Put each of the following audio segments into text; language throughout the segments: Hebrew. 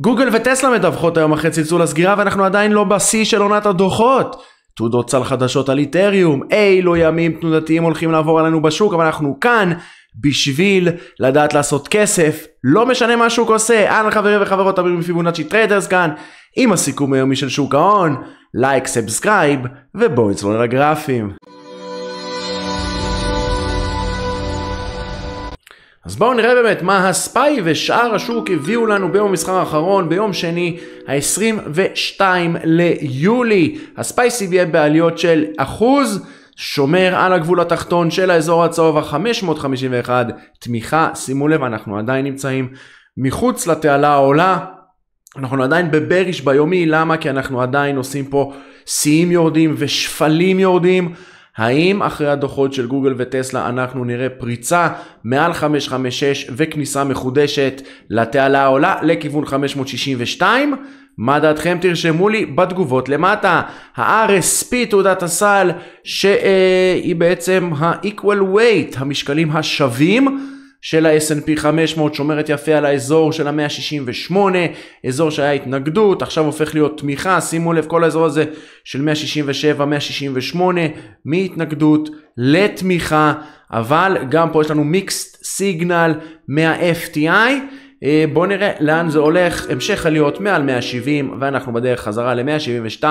גוגל וטסלה מדווחות היום אחרי צלצול הסגירה ואנחנו עדיין לא בשיא של עונת הדוחות. תעודות סל חדשות על איתריום, אילו ימים תנודתיים הולכים לעבור עלינו בשוק, אבל אנחנו כאן בשביל לדעת לעשות כסף, לא משנה מה השוק עושה. אנא חברים וחברות, תביאו מפיבונאצ'י טריידרס כאן, עם הסיכום היומי של שוק ההון, לייק, סאבסקרייב, ובואו נצלול לגרפים. אז בואו נראה באמת מה הספיי ושאר השוק הביאו לנו ביום המסחר האחרון, ביום שני ה-22 ליולי. הספיי CBA בעליות של אחוז. שומר על הגבול התחתון של האזור הצהוב ה-551 תמיכה, שימו לב אנחנו עדיין נמצאים מחוץ לתעלה העולה, אנחנו עדיין בבריש ביומי, למה? כי אנחנו עדיין עושים פה שיאים יורדים ושפלים יורדים האם אחרי הדוחות של גוגל וטסלה אנחנו נראה פריצה מעל 556 וכניסה מחודשת לתעלה העולה לכיוון 562? מה דעתכם? תרשמו לי בתגובות למטה. ה-RSP תעודת הסל שהיא בעצם ה-Equal Weight, המשקלים השווים. של ה-S&P 500 שומרת יפה על האזור של ה-168, אזור שהיה התנגדות, עכשיו הופך להיות תמיכה, שימו לב כל האזור הזה של 167, 168, מהתנגדות לתמיכה, אבל גם פה יש לנו מיקסט סיגנל מה-FTI. בואו נראה לאן זה הולך, המשך עליות מעל 170 ואנחנו בדרך חזרה ל-172.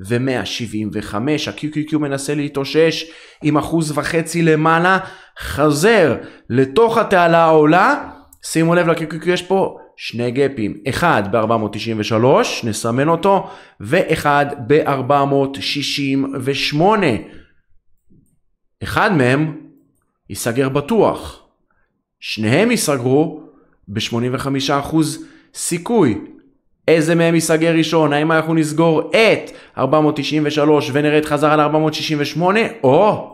ו-175, ה-QQQ מנסה להתאושש עם אחוז וחצי למעלה, חזר לתוך התעלה העולה, שימו לב ל-QQQ יש פה שני גפים, אחד ב-493, נסמן אותו, ואחד ב-468. אחד מהם ייסגר בטוח, שניהם ייסגרו ב-85% סיכוי. איזה מהם ייסגר ראשון, האם אנחנו נסגור את 493 ונרד חזרה ל-468, או,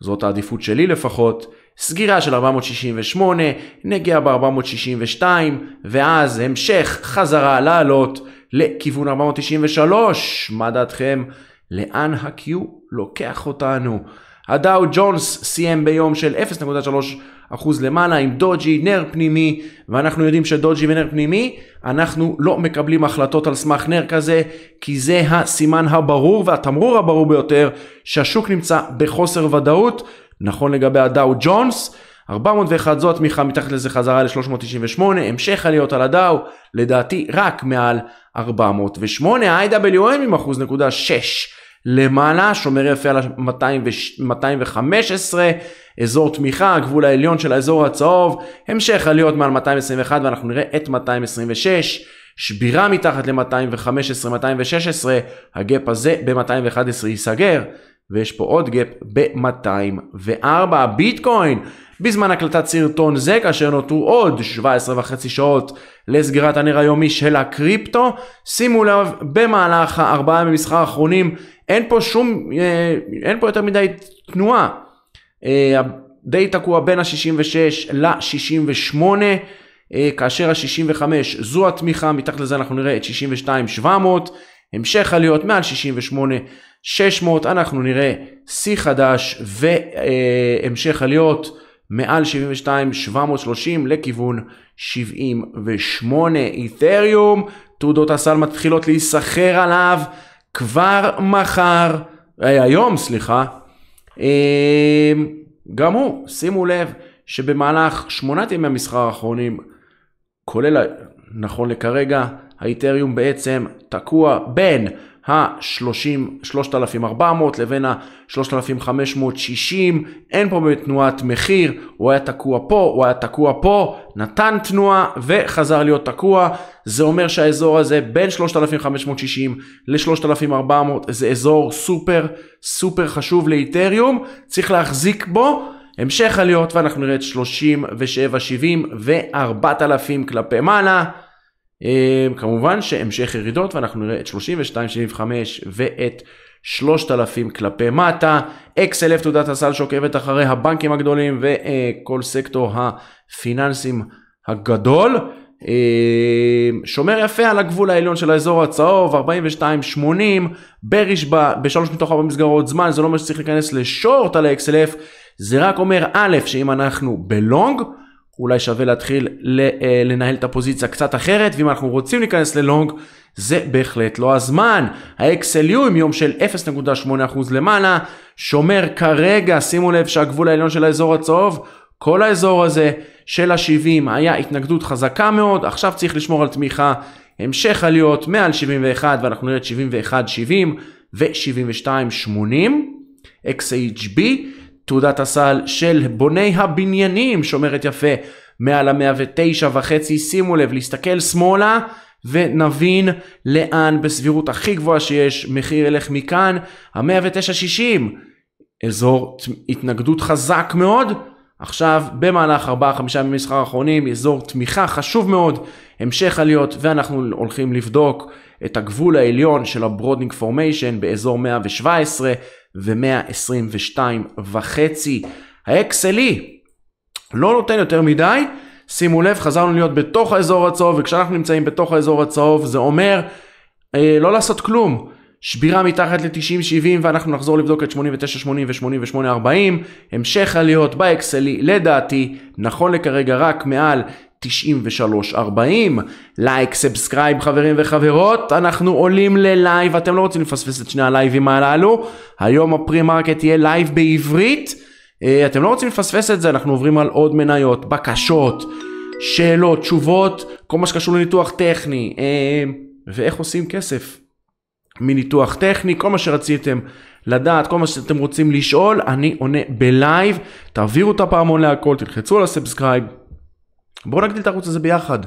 זאת העדיפות שלי לפחות, סגירה של 468, נגיעה ב-462, ואז המשך חזרה לעלות לכיוון 493. מה דעתכם? לאן ה-Q לוקח אותנו? הדאו ג'ונס סיים ביום של 0.3% למעלה עם דוג'י, נר פנימי, ואנחנו יודעים שדוג'י ונר פנימי, אנחנו לא מקבלים החלטות על סמך נר כזה, כי זה הסימן הברור והתמרור הברור ביותר שהשוק נמצא בחוסר ודאות, נכון לגבי הדאו ג'ונס. 401 זו התמיכה מתחת לזה חזרה ל-398, המשך עליות על הדאו, לדעתי רק מעל 408, ה-IWM עם אחוז נקודה 6. למעלה, שומר יפה על ה-215, אזור תמיכה, הגבול העליון של האזור הצהוב, המשך עליות מעל 221 ואנחנו נראה את 226, שבירה מתחת ל-215, 216, הגאפ הזה ב-211 ייסגר, ויש פה עוד גאפ ב-204. ביטקוין, בזמן הקלטת סרטון זה, כאשר נותרו עוד 17 וחצי שעות לסגירת הנר היומי של הקריפטו, שימו לב, במהלך הארבעה ממסחר האחרונים אין פה שום, אה, אין פה יותר מדי תנועה. אה, די תקוע בין ה-66 ל-68, אה, כאשר ה-65 זו התמיכה, מתחת לזה אנחנו נראה את 62 700, המשך עליות מעל 68 600, אנחנו נראה שיא חדש והמשך עליות מעל 72 730 לכיוון 78 איתריום, תעודות הסל מתחילות להיסחר עליו. כבר מחר, אה, היום סליחה, אה, גם הוא, שימו לב שבמהלך שמונת ימי המסחר האחרונים, כולל נכון לכרגע, האיתריום בעצם תקוע בין ה-3,400 לבין ה-3,560, אין פה באמת תנועת מחיר, הוא היה תקוע פה, הוא היה תקוע פה, נתן תנועה וחזר להיות תקוע, זה אומר שהאזור הזה בין 3,560 ל-3,400 זה אזור סופר סופר חשוב לאיתריום, צריך להחזיק בו. המשך עליות ואנחנו נראה את 37, 70 ו-4,000 כלפי מעלה. אמ, כמובן שהמשך ירידות ואנחנו נראה את 32.75 ואת 3,000 כלפי מטה, XLF תעודת הסל שעוקבת אחרי הבנקים הגדולים וכל סקטור הפיננסים הגדול. אמ, שומר יפה על הגבול העליון של האזור הצהוב, 42.80, בריש ב, בשלוש מתוך ארבע מסגרות זמן, זה לא אומר שצריך להיכנס לשורט על ה-XLF, זה רק אומר א', שאם אנחנו בלונג, אולי שווה להתחיל אה, לנהל את הפוזיציה קצת אחרת, ואם אנחנו רוצים להיכנס ללונג, זה בהחלט לא הזמן. ה-XLU עם יום של 0.8% למעלה, שומר כרגע, שימו לב שהגבול העליון של האזור הצהוב, כל האזור הזה של ה-70 היה התנגדות חזקה מאוד, עכשיו צריך לשמור על תמיכה, המשך עליות מעל 71 ואנחנו נראה את 71 70 ו-72 80, XHB. תעודת הסל של בוני הבניינים שומרת יפה מעל המאה ותשע וחצי שימו לב להסתכל שמאלה ונבין לאן בסבירות הכי גבוהה שיש מחיר ילך מכאן המאה ותשע שישים אזור התנגדות חזק מאוד עכשיו במהלך ארבעה חמישה ימים מסחר האחרונים אזור תמיכה חשוב מאוד המשך עליות ואנחנו הולכים לבדוק את הגבול העליון של הברודינג פורמיישן באזור 117 ו 122 וחצי. האקסלי לא נותן יותר מדי. שימו לב, חזרנו להיות בתוך האזור הצהוב, וכשאנחנו נמצאים בתוך האזור הצהוב זה אומר אה, לא לעשות כלום. שבירה מתחת ל-90-70 ואנחנו נחזור לבדוק את 89-80 ו-88-40. המשך עליות באקסלי, לדעתי, נכון לכרגע רק מעל 9340, לייק, סאבסקרייב חברים וחברות, אנחנו עולים ללייב, אתם לא רוצים לפספס את שני הלייבים הללו, היום הפרי מרקט יהיה לייב בעברית, אה, אתם לא רוצים לפספס את זה, אנחנו עוברים על עוד מניות, בקשות, שאלות, תשובות, כל מה שקשור לניתוח טכני, אה, ואיך עושים כסף מניתוח טכני, כל מה שרציתם לדעת, כל מה שאתם רוצים לשאול, אני עונה בלייב, תעבירו את הפעמון להכל, תלחצו על הסאבסקרייב. בואו נגדיל את הערוץ הזה ביחד.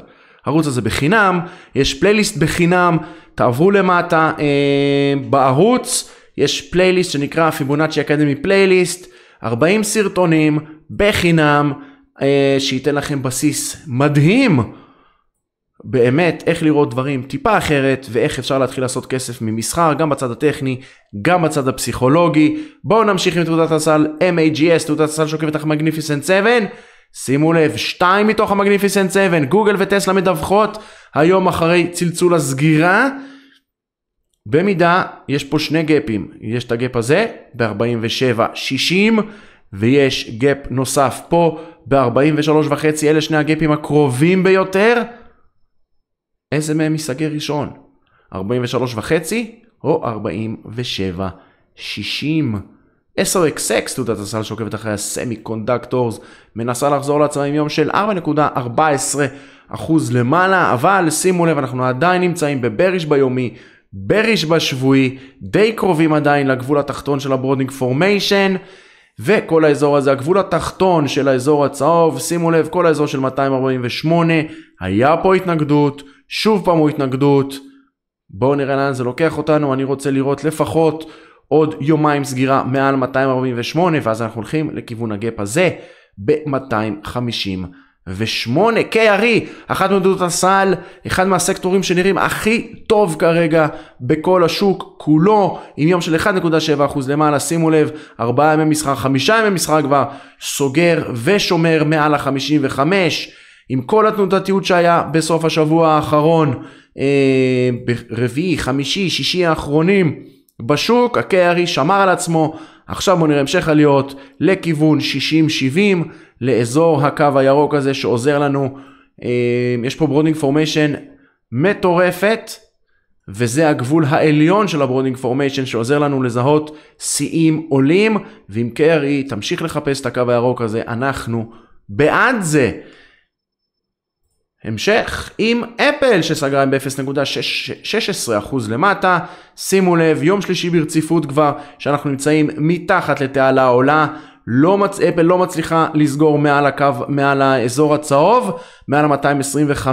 הערוץ הזה בחינם, יש פלייליסט בחינם, תעברו למטה אה, בערוץ, יש פלייליסט שנקרא פיבונאצ'י אקדמי פלייליסט, 40 סרטונים בחינם, אה, שייתן לכם בסיס מדהים, באמת, איך לראות דברים טיפה אחרת, ואיך אפשר להתחיל לעשות כסף ממסחר, גם בצד הטכני, גם בצד הפסיכולוגי. בואו נמשיך עם תעודת הסל MAGS, תעודת הסל שוקפת לך מגניפיסנט 7. שימו לב, שתיים מתוך המגניפיסנט 7, גוגל וטסלה מדווחות היום אחרי צלצול הסגירה. במידה, יש פה שני גפים, יש את הגפ הזה ב-47.60 ויש גפ נוסף פה ב-43.5, אלה שני הגפים הקרובים ביותר. איזה מהם ייסגר ראשון? 43.5 או 47.60? SOXX, תעודת הסל שעוקבת אחרי הסמי קונדקטורס, מנסה לחזור לעצמה עם יום של 4.14% למעלה, אבל שימו לב, אנחנו עדיין נמצאים בבריש ביומי, בריש בשבועי, די קרובים עדיין לגבול התחתון של הברודינג פורמיישן. וכל האזור הזה, הגבול התחתון של האזור הצהוב, שימו לב, כל האזור של 248, היה פה התנגדות, שוב פעם הוא התנגדות. בואו נראה לאן זה לוקח אותנו, אני רוצה לראות לפחות עוד יומיים סגירה מעל 248 ואז אנחנו הולכים לכיוון הגאפ הזה ב-258. KRE, אחת מדודות הסל, אחד מהסקטורים שנראים הכי טוב כרגע בכל השוק כולו, עם יום של 1.7% למעלה, שימו לב, 4 ימי מסחר, 5 ימי מסחר כבר, סוגר ושומר מעל ה-55. עם כל התנודתיות שהיה בסוף השבוע האחרון, אה, ברביעי, חמישי, שישי האחרונים, בשוק הקרי שמר על עצמו, עכשיו בוא נראה המשך עליות לכיוון 60-70 לאזור הקו הירוק הזה שעוזר לנו, אה, יש פה ברודינג פורמיישן מטורפת וזה הגבול העליון של הברודינג פורמיישן שעוזר לנו לזהות שיאים עולים ואם קרי תמשיך לחפש את הקו הירוק הזה אנחנו בעד זה. המשך עם אפל שסגרה ב-0.16% למטה, שימו לב, יום שלישי ברציפות כבר שאנחנו נמצאים מתחת לתעלה העולה, לא מצ... אפל לא מצליחה לסגור מעל הקו, מעל האזור הצהוב, מעל ה-225,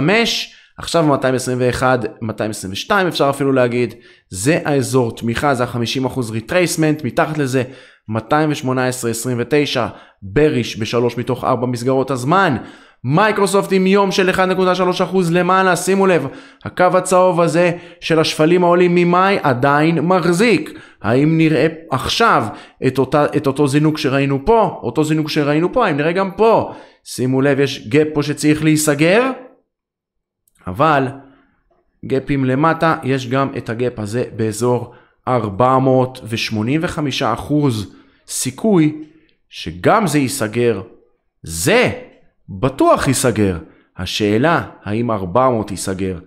עכשיו 221, 222 אפשר אפילו להגיד, זה האזור תמיכה, זה ה-50% ריטרייסמנט, מתחת לזה 218, 29 בריש בשלוש מתוך ארבע מסגרות הזמן. מייקרוסופט עם יום של 1.3% למעלה, שימו לב, הקו הצהוב הזה של השפלים העולים ממאי עדיין מחזיק. האם נראה עכשיו את, אותה, את אותו זינוק שראינו פה, אותו זינוק שראינו פה, האם נראה גם פה? שימו לב, יש גאפ פה שצריך להיסגר, אבל גאפים למטה, יש גם את הגאפ הזה באזור 485% סיכוי שגם זה ייסגר. זה בטוח ייסגר. השאלה האם 400 ייסגר.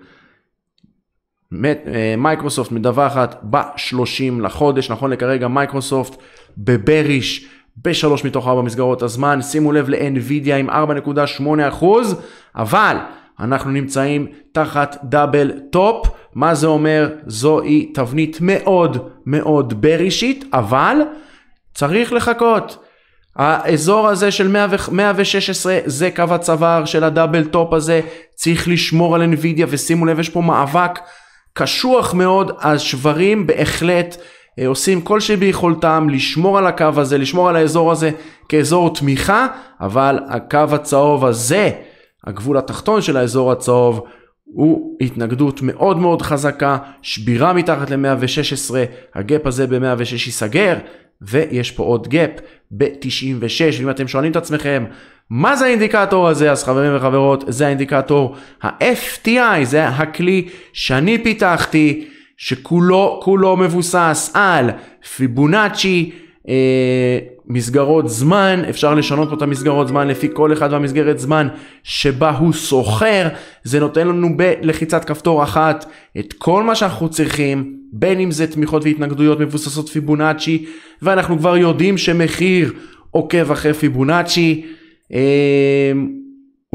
אה, מייקרוסופט מדווחת ב-30 לחודש, נכון לכרגע מייקרוסופט בבריש בשלוש מתוך ארבע מסגרות הזמן, שימו לב ל-NVIDIA עם 4.8%, אחוז, אבל אנחנו נמצאים תחת דאבל טופ, מה זה אומר? זוהי תבנית מאוד מאוד ברישית, אבל צריך לחכות. האזור הזה של 116 זה קו הצוואר של הדאבל טופ הזה, צריך לשמור על אינווידיה ושימו לב יש פה מאבק קשוח מאוד, השברים בהחלט אה, עושים כל שביכולתם לשמור על הקו הזה, לשמור על האזור הזה כאזור תמיכה, אבל הקו הצהוב הזה, הגבול התחתון של האזור הצהוב, הוא התנגדות מאוד מאוד חזקה, שבירה מתחת ל-116, הגאפ הזה ב-106 ייסגר, ויש פה עוד gap ב-96, ואם אתם שואלים את עצמכם, מה זה האינדיקטור הזה? אז חברים וחברות, זה האינדיקטור ה-FTI, זה הכלי שאני פיתחתי, שכולו כולו מבוסס על פיבונאצ'י, אה, מסגרות זמן, אפשר לשנות פה את המסגרות זמן לפי כל אחד והמסגרת זמן שבה הוא סוחר, זה נותן לנו בלחיצת כפתור אחת את כל מה שאנחנו צריכים, בין אם זה תמיכות והתנגדויות מבוססות פיבונאצ'י, ואנחנו כבר יודעים שמחיר עוקב אחרי פיבונאצ'י. אמ,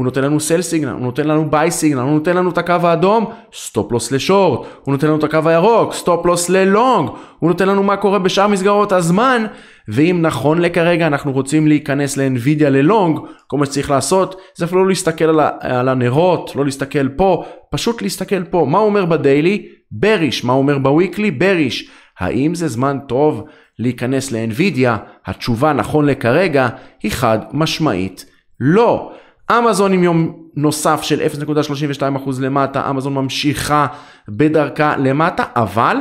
הוא נותן לנו סל סיגנל, הוא נותן לנו ביי סיגנל, הוא נותן לנו את הקו האדום, סטופ לוס לשורט, הוא נותן לנו את הקו הירוק, סטופ לוס ללונג, הוא נותן לנו מה קורה בשאר מסגרות הזמן, ואם נכון לכרגע אנחנו רוצים להיכנס לאנווידיה ללונג, כל מה שצריך לעשות זה אפילו לא להסתכל על, ה- על הנרות, לא להסתכל פה, פשוט להסתכל פה, מה הוא אומר בדיילי? בריש, מה הוא אומר בוויקלי? בריש. האם זה זמן טוב להיכנס לאנווידיה? התשובה נכון לכרגע היא חד משמעית לא. אמזון עם יום נוסף של 0.32% למטה, אמזון ממשיכה בדרכה למטה, אבל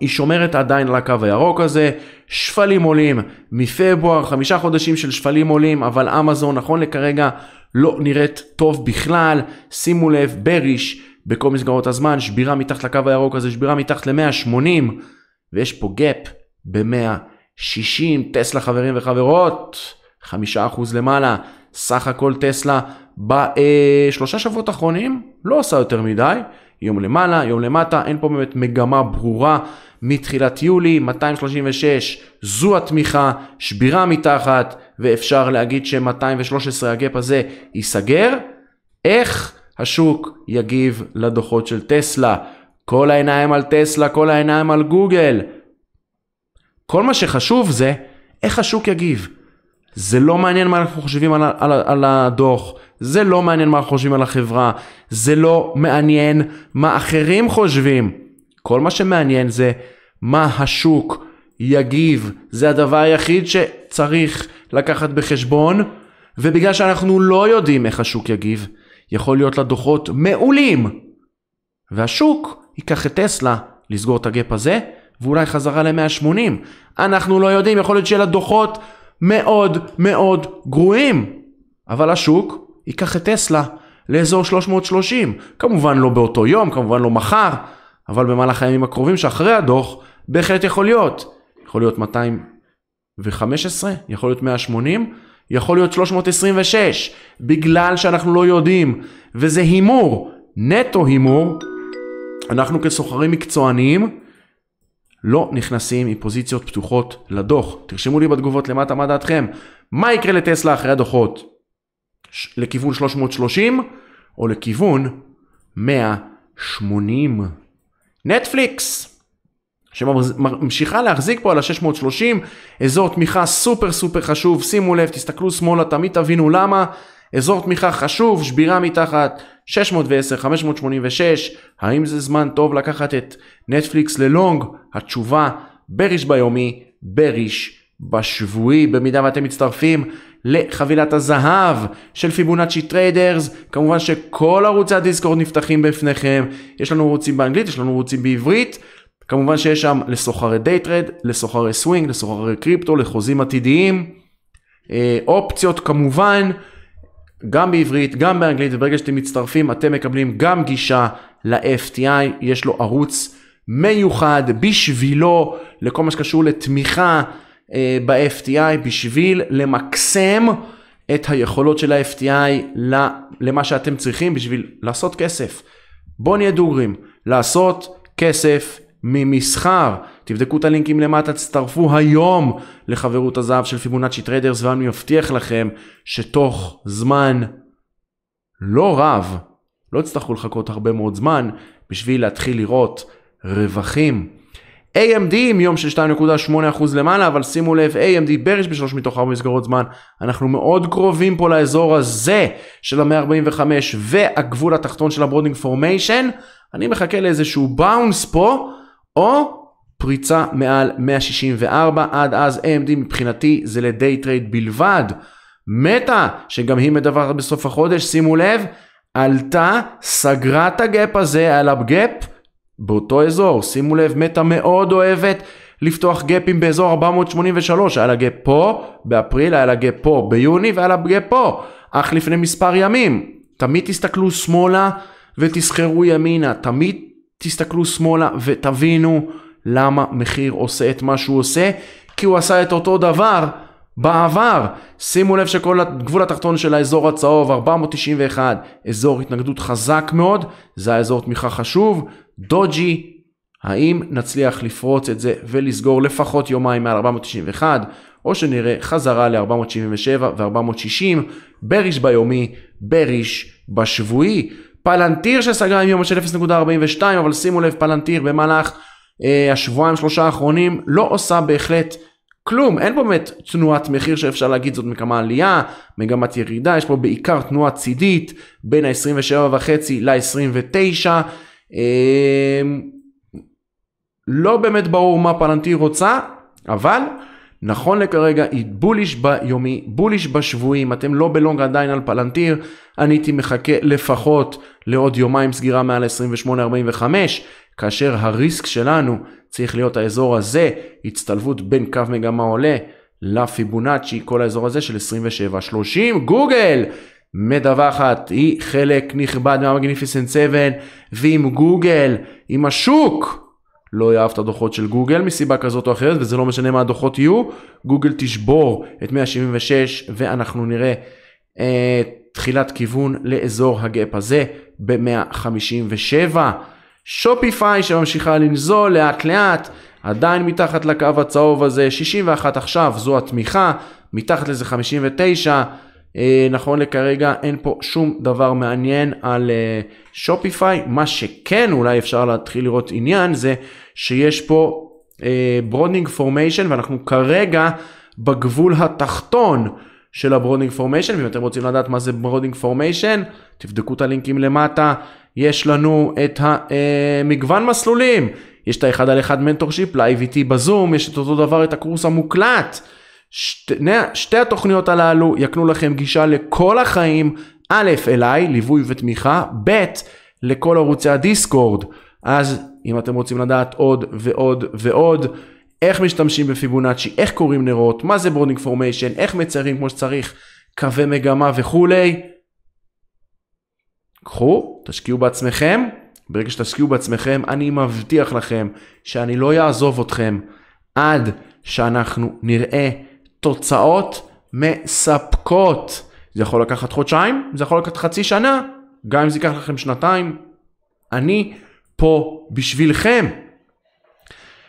היא שומרת עדיין על הקו הירוק הזה, שפלים עולים מפברואר, חמישה חודשים של שפלים עולים, אבל אמזון נכון לכרגע לא נראית טוב בכלל, שימו לב, בריש בכל מסגרות הזמן, שבירה מתחת לקו הירוק הזה, שבירה מתחת ל-180, ויש פה גאפ ב-160, טסלה חברים וחברות, חמישה אחוז למעלה, סך הכל טסלה בשלושה אה, שבועות האחרונים לא עושה יותר מדי, יום למעלה, יום למטה, אין פה באמת מגמה ברורה. מתחילת יולי 236 זו התמיכה, שבירה מתחת ואפשר להגיד ש-213 הגאפ הזה ייסגר. איך השוק יגיב לדוחות של טסלה? כל העיניים על טסלה, כל העיניים על גוגל. כל מה שחשוב זה איך השוק יגיב. זה לא מעניין מה אנחנו חושבים על, על, על הדוח, זה לא מעניין מה אנחנו חושבים על החברה, זה לא מעניין מה אחרים חושבים. כל מה שמעניין זה מה השוק יגיב, זה הדבר היחיד שצריך לקחת בחשבון, ובגלל שאנחנו לא יודעים איך השוק יגיב, יכול להיות לדוחות מעולים. והשוק ייקח את טסלה לסגור את הגאפ הזה, ואולי חזרה ל-180. אנחנו לא יודעים, יכול להיות שיהיה לה דוחות מאוד מאוד גרועים. אבל השוק ייקח את טסלה לאזור 330. כמובן לא באותו יום, כמובן לא מחר, אבל במהלך הימים הקרובים שאחרי הדוח, בהחלט יכול להיות. יכול להיות 215, יכול להיות 180, יכול להיות 326, בגלל שאנחנו לא יודעים, וזה הימור, נטו הימור. אנחנו כסוחרים מקצועניים, לא נכנסים עם פוזיציות פתוחות לדוח. תרשמו לי בתגובות למטה מה דעתכם. מה יקרה לטסלה אחרי הדוחות? ש- לכיוון 330 או לכיוון 180. נטפליקס, שממשיכה להחזיק פה על ה-630, אזור תמיכה סופר סופר חשוב, שימו לב, תסתכלו שמאלה, תמיד תבינו למה. אזור תמיכה חשוב, שבירה מתחת 610, 586, האם זה זמן טוב לקחת את נטפליקס ללונג? התשובה, בריש ביומי, בריש בשבועי, במידה ואתם מצטרפים לחבילת הזהב של פיבונאצ'י טריידרס, כמובן שכל ערוצי הדיסקורד נפתחים בפניכם, יש לנו ערוצים באנגלית, יש לנו ערוצים בעברית, כמובן שיש שם לסוחרי דייטרד, לסוחרי סווינג, לסוחרי קריפטו, לחוזים עתידיים, אה, אופציות כמובן. גם בעברית, גם באנגלית, וברגע שאתם מצטרפים אתם מקבלים גם גישה ל-FTI, יש לו ערוץ מיוחד בשבילו, לכל מה שקשור לתמיכה אה, ב-FTI, בשביל למקסם את היכולות של ה-FTI למה שאתם צריכים בשביל לעשות כסף. בואו נהיה דוגרים, לעשות כסף ממסחר. תבדקו את הלינקים למטה, תצטרפו היום לחברות הזהב של פיבונאצ'י טריידרס, ואני מבטיח לכם שתוך זמן לא רב, לא תצטרכו לחכות הרבה מאוד זמן בשביל להתחיל לראות רווחים. AMD עם יום של 2.8% למעלה, אבל שימו לב, AMD בריש בשלוש מתוך ארבע מסגרות זמן. אנחנו מאוד קרובים פה לאזור הזה של המאה 45 והגבול התחתון של הברודינג פורמיישן. אני מחכה לאיזשהו באונס פה, או פריצה מעל 164, עד אז AMD מבחינתי זה לדיי טרייד בלבד. מטה, שגם היא מדווחת בסוף החודש, שימו לב, עלתה, סגרה את הגאפ הזה על הגאפ באותו אזור. שימו לב, מטה מאוד אוהבת לפתוח גאפים באזור 483, היה לה גאפ פה באפריל, היה לה גאפ פה ביוני והיה לה גאפ פה, אך לפני מספר ימים. תמיד תסתכלו שמאלה ותסחרו ימינה, תמיד תסתכלו שמאלה ותבינו למה מחיר עושה את מה שהוא עושה? כי הוא עשה את אותו דבר בעבר. שימו לב שכל הגבול התחתון של האזור הצהוב, 491, אזור התנגדות חזק מאוד, זה האזור תמיכה חשוב, דוג'י, האם נצליח לפרוץ את זה ולסגור לפחות יומיים מעל 491, או שנראה חזרה ל-477 ו-460, בריש ביומי, בריש בשבועי. פלנטיר שסגר עם יום של 0.42, אבל שימו לב, פלנטיר במהלך אה, השבועיים שלושה האחרונים לא עושה בהחלט כלום, אין באמת תנועת מחיר שאפשר להגיד זאת מגמה עלייה, מגמת ירידה, יש פה בעיקר תנועה צידית בין ה-27.5 ל-29. אה, לא באמת ברור מה פלנטי רוצה, אבל נכון לכרגע היא בוליש ביומי, בוליש בשבועי, אם אתם לא בלונג עדיין על פלנטיר, אני הייתי מחכה לפחות לעוד יומיים סגירה מעל 28.45, כאשר הריסק שלנו צריך להיות האזור הזה, הצטלבות בין קו מגמה עולה לפיבונאצ'י, כל האזור הזה של 27. 30, גוגל! מדווחת, היא חלק נכבד מהמגניפיסנט 7, ואם גוגל, אם השוק, לא יאהב את הדוחות של גוגל מסיבה כזאת או אחרת, וזה לא משנה מה הדוחות יהיו, גוגל תשבור את 176, ואנחנו נראה אה, תחילת כיוון לאזור הגאפ הזה ב-157. שופיפיי שממשיכה לנזול לאט לאט, עדיין מתחת לקו הצהוב הזה, 61 עכשיו זו התמיכה, מתחת לזה 59, אה, נכון לכרגע אין פה שום דבר מעניין על שופיפיי, אה, מה שכן אולי אפשר להתחיל לראות עניין זה שיש פה ברודנינג אה, פורמיישן ואנחנו כרגע בגבול התחתון של הברודינג פורמיישן ואם אתם רוצים לדעת מה זה ברודינג פורמיישן תבדקו את הלינקים למטה יש לנו את המגוון אה, מסלולים, יש את האחד על אחד מנטורשיפ לייב איתי e בזום, יש את אותו דבר את הקורס המוקלט. שתי, שתי התוכניות הללו יקנו לכם גישה לכל החיים, א', אליי, ליווי ותמיכה, ב', לכל ערוצי הדיסקורד. אז אם אתם רוצים לדעת עוד ועוד ועוד, איך משתמשים בפיבונאצ'י, איך קוראים נרות, מה זה בורדינג פורמיישן, איך מציירים כמו שצריך, קווי מגמה וכולי, קחו, תשקיעו בעצמכם, ברגע שתשקיעו בעצמכם, אני מבטיח לכם שאני לא אעזוב אתכם עד שאנחנו נראה תוצאות מספקות. זה יכול לקחת חודשיים, זה יכול לקחת חצי שנה, גם אם זה ייקח לכם שנתיים. אני פה בשבילכם.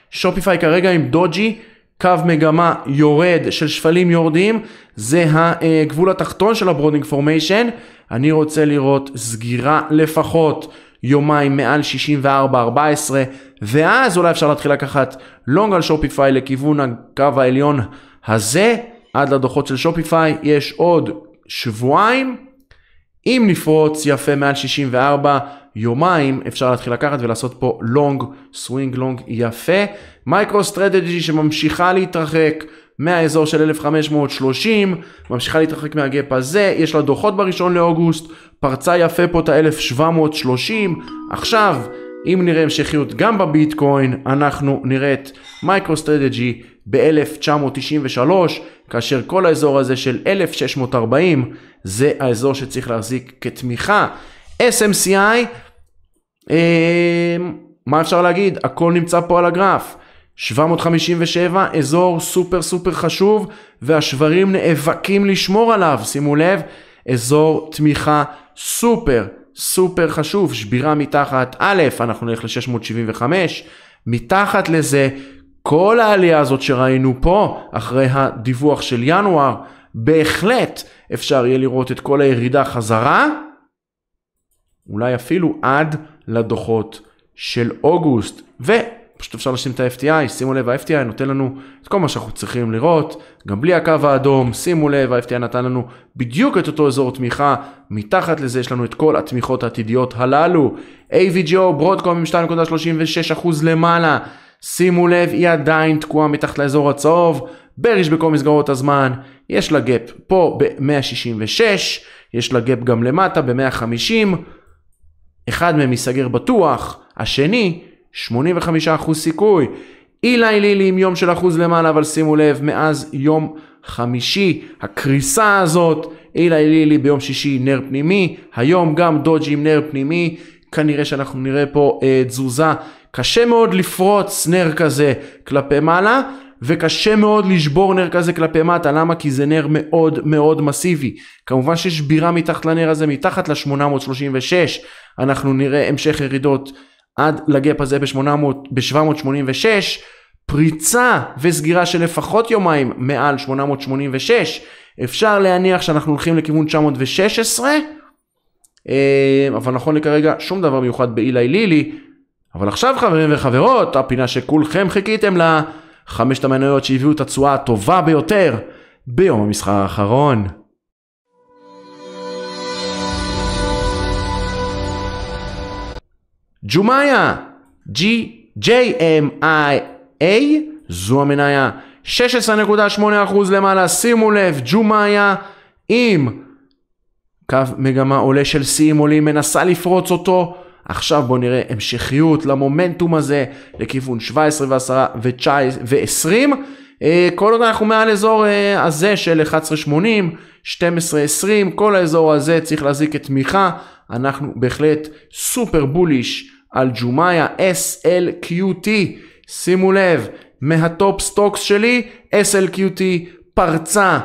שופיפיי כרגע עם דוג'י קו מגמה יורד של שפלים יורדים, זה הגבול התחתון של הברודינג פורמיישן. אני רוצה לראות סגירה לפחות יומיים מעל 64-14, ואז אולי אפשר להתחיל לקחת לונג על שופיפיי לכיוון הקו העליון הזה. עד לדוחות של שופיפיי יש עוד שבועיים. אם נפרוץ יפה מעל 64, יומיים אפשר להתחיל לקחת ולעשות פה לונג, סווינג לונג יפה. מייקרו סטרטג'י שממשיכה להתרחק מהאזור של 1530, ממשיכה להתרחק מהגאפ הזה, יש לה דוחות בראשון לאוגוסט, פרצה יפה פה את ה-1730, עכשיו אם נראה המשכיות גם בביטקוין, אנחנו נראה את מייקרו סטרטג'י ב-1993, כאשר כל האזור הזה של 1640 זה האזור שצריך להחזיק כתמיכה SMCI, אה, אמ, מה אפשר להגיד? הכל נמצא פה על הגרף. 757, אזור סופר סופר חשוב, והשברים נאבקים לשמור עליו, שימו לב, אזור תמיכה סופר סופר חשוב, שבירה מתחת, א', אנחנו נלך ל-675, מתחת לזה, כל העלייה הזאת שראינו פה, אחרי הדיווח של ינואר, בהחלט אפשר יהיה לראות את כל הירידה חזרה. אולי אפילו עד לדוחות של אוגוסט, ופשוט אפשר לשים את ה-FTI, שימו לב, ה-FTI נותן לנו את כל מה שאנחנו צריכים לראות, גם בלי הקו האדום, שימו לב, ה-FTI נתן לנו בדיוק את אותו אזור תמיכה, מתחת לזה יש לנו את כל התמיכות העתידיות הללו, AVGO, ברודקום עם 2.36% למעלה, שימו לב, היא עדיין תקועה מתחת לאזור הצהוב, בריש בכל מסגרות הזמן, יש לה גאפ פה ב-166, יש לה גאפ גם למטה ב-150, אחד מהם ייסגר בטוח, השני, 85% סיכוי. אילי לילי עם יום של אחוז למעלה, אבל שימו לב, מאז יום חמישי, הקריסה הזאת, אילי לילי ביום שישי נר פנימי, היום גם דוג'י עם נר פנימי, כנראה שאנחנו נראה פה אה, תזוזה. קשה מאוד לפרוץ נר כזה כלפי מעלה, וקשה מאוד לשבור נר כזה כלפי מטה, למה? כי זה נר מאוד מאוד מסיבי. כמובן שיש בירה מתחת לנר הזה, מתחת ל-836, אנחנו נראה המשך ירידות עד לגאפ הזה ב-786, פריצה וסגירה של לפחות יומיים מעל 886. אפשר להניח שאנחנו הולכים לכיוון 916, אה, אבל נכון לכרגע שום דבר מיוחד באילי לילי. אבל עכשיו חברים וחברות, הפינה שכולכם חיכיתם לה, חמשת המניות שהביאו את התשואה הטובה ביותר ביום המסחר האחרון. ג'ומאיה, G-J-M-I-A, זו המניה. 16.8% למעלה, שימו לב, ג'ומאיה עם קו מגמה עולה של שיאים עולים, מנסה לפרוץ אותו. עכשיו בואו נראה המשכיות למומנטום הזה לכיוון 17 ו-10 ו-20. כל עוד אנחנו מעל אזור אה, הזה של 11.80, 12.20, כל האזור הזה צריך להזיק את תמיכה. אנחנו בהחלט סופר בוליש על ג'ומאיה SLQT. שימו לב, מהטופ סטוקס שלי, SLQT פרצה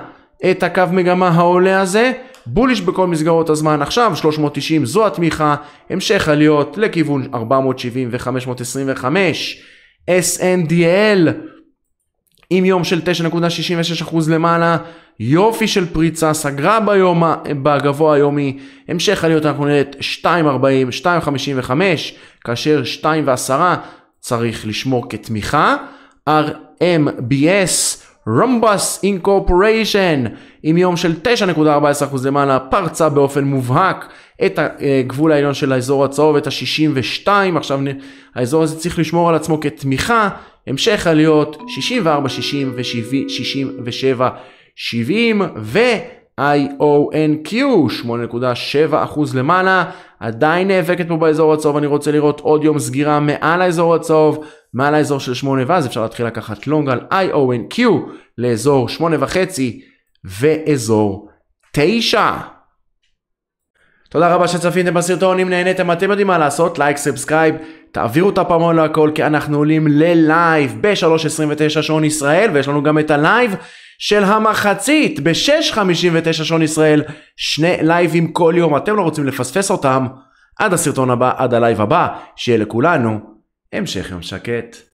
את הקו מגמה העולה הזה. בוליש בכל מסגרות הזמן עכשיו 390 זו התמיכה המשך עליות לכיוון 470 ו-525 SNDL עם יום של 9.66% למעלה יופי של פריצה, סגרה ביום, בגבוה היומי, המשך עליות אנחנו נראה את 2.40, 2.55, כאשר 2.10 צריך לשמור כתמיכה. RMBS, רומבס אינקורפוריישן, עם יום של 9.14% למעלה, פרצה באופן מובהק את הגבול אה, העליון של האזור הצהוב, את ה-62, עכשיו האזור הזה צריך לשמור על עצמו כתמיכה, המשך עליות 64, 60 ו-67. 70 ו-IONQ 8.7% למעלה, עדיין נאבקת פה באזור הצהוב, אני רוצה לראות עוד יום סגירה מעל האזור הצהוב, מעל האזור של 8 ואז אפשר להתחיל לקחת לונג על IONQ לאזור 8.5 ואזור 9. תודה רבה שצפיתם בסרטון, אם נהניתם אתם יודעים מה לעשות, לייק, סאבסקרייב, תעבירו את הפעמון להכל כי אנחנו עולים ללייב ב-3.29 שעון ישראל ויש לנו גם את הלייב של המחצית ב-6.59 שעון ישראל, שני לייבים כל יום, אתם לא רוצים לפספס אותם. עד הסרטון הבא, עד הלייב הבא, שיהיה לכולנו המשך יום שקט.